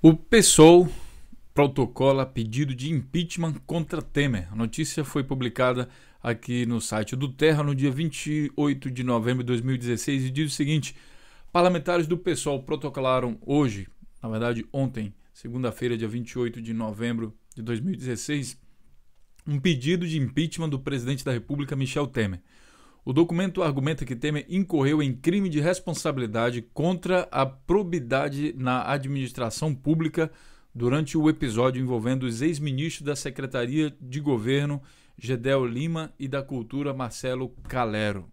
O PSOL protocola pedido de impeachment contra Temer. A notícia foi publicada aqui no site do Terra no dia 28 de novembro de 2016 e diz o seguinte: parlamentares do PSOL protocolaram hoje, na verdade ontem, segunda-feira, dia 28 de novembro de 2016, um pedido de impeachment do presidente da República Michel Temer. O documento argumenta que Temer incorreu em crime de responsabilidade contra a probidade na administração pública durante o episódio envolvendo os ex-ministros da Secretaria de Governo, Gedel Lima, e da Cultura, Marcelo Calero.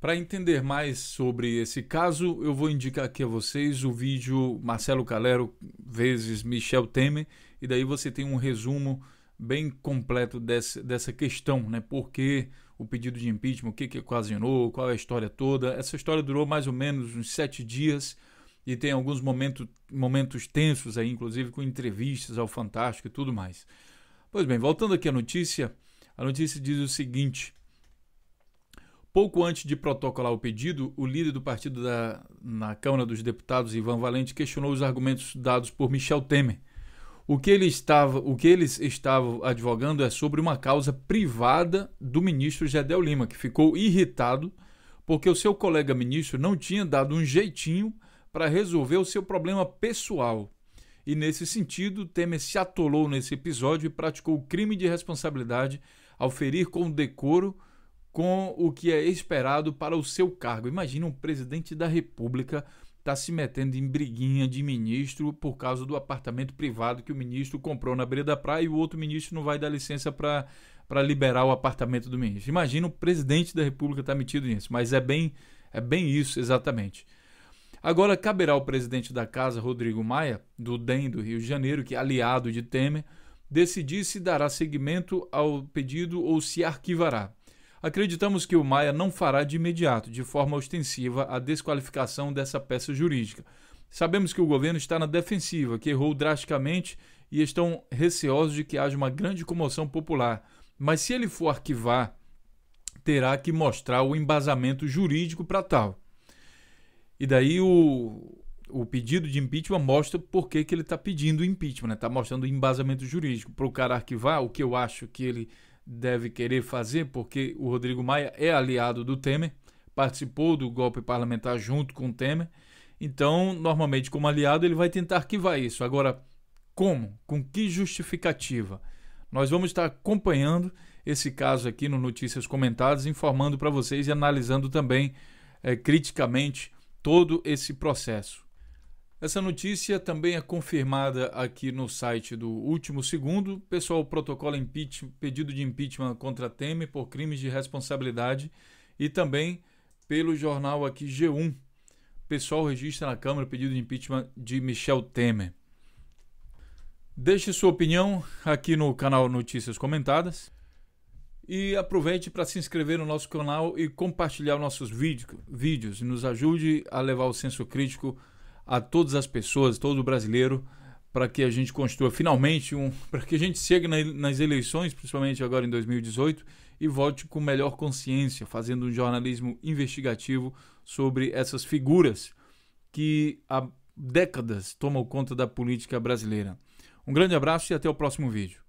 Para entender mais sobre esse caso, eu vou indicar aqui a vocês o vídeo Marcelo Calero vezes Michel Temer, e daí você tem um resumo bem completo desse, dessa questão, né? Por que o pedido de impeachment, o que, que ocasionou, qual é a história toda. Essa história durou mais ou menos uns sete dias e tem alguns momento, momentos tensos aí, inclusive com entrevistas ao Fantástico e tudo mais. Pois bem, voltando aqui à notícia, a notícia diz o seguinte. Pouco antes de protocolar o pedido, o líder do partido da, na Câmara dos Deputados, Ivan Valente, questionou os argumentos dados por Michel Temer o que, ele estava, o que eles estavam advogando é sobre uma causa privada do ministro Gedel Lima, que ficou irritado porque o seu colega ministro não tinha dado um jeitinho para resolver o seu problema pessoal. E nesse sentido, Temer se atolou nesse episódio e praticou o crime de responsabilidade ao ferir com decoro com o que é esperado para o seu cargo. Imagina um presidente da República está se metendo em briguinha de ministro por causa do apartamento privado que o ministro comprou na beira da praia e o outro ministro não vai dar licença para liberar o apartamento do ministro. Imagina o presidente da República estar tá metido nisso, mas é bem, é bem isso exatamente. Agora caberá ao presidente da casa, Rodrigo Maia, do DEM do Rio de Janeiro, que é aliado de Temer, decidir se dará seguimento ao pedido ou se arquivará. Acreditamos que o Maia não fará de imediato, de forma ostensiva, a desqualificação dessa peça jurídica. Sabemos que o governo está na defensiva, que errou drasticamente e estão receosos de que haja uma grande comoção popular. Mas se ele for arquivar, terá que mostrar o embasamento jurídico para tal. E daí o, o pedido de impeachment mostra por que, que ele está pedindo impeachment, está né? Tá mostrando o embasamento jurídico. Para o cara arquivar, o que eu acho que ele deve querer fazer, porque o Rodrigo Maia é aliado do Temer, participou do golpe parlamentar junto com o Temer. Então, normalmente, como aliado, ele vai tentar arquivar isso. Agora, como? Com que justificativa? Nós vamos estar acompanhando esse caso aqui no Notícias Comentadas, informando para vocês e analisando também é, criticamente todo esse processo. Essa notícia também é confirmada aqui no site do Último Segundo. Pessoal, protocola é impeachment, pedido de impeachment contra Temer por crimes de responsabilidade e também pelo jornal aqui G1. Pessoal registra na Câmara pedido de impeachment de Michel Temer. Deixe sua opinião aqui no canal Notícias Comentadas. E aproveite para se inscrever no nosso canal e compartilhar nossos vídeo, vídeos. Nos ajude a levar o senso crítico a todas as pessoas, todo brasileiro, para que a gente construa finalmente um. para que a gente chegue na, nas eleições, principalmente agora em 2018, e volte com melhor consciência, fazendo um jornalismo investigativo sobre essas figuras que há décadas tomam conta da política brasileira. Um grande abraço e até o próximo vídeo.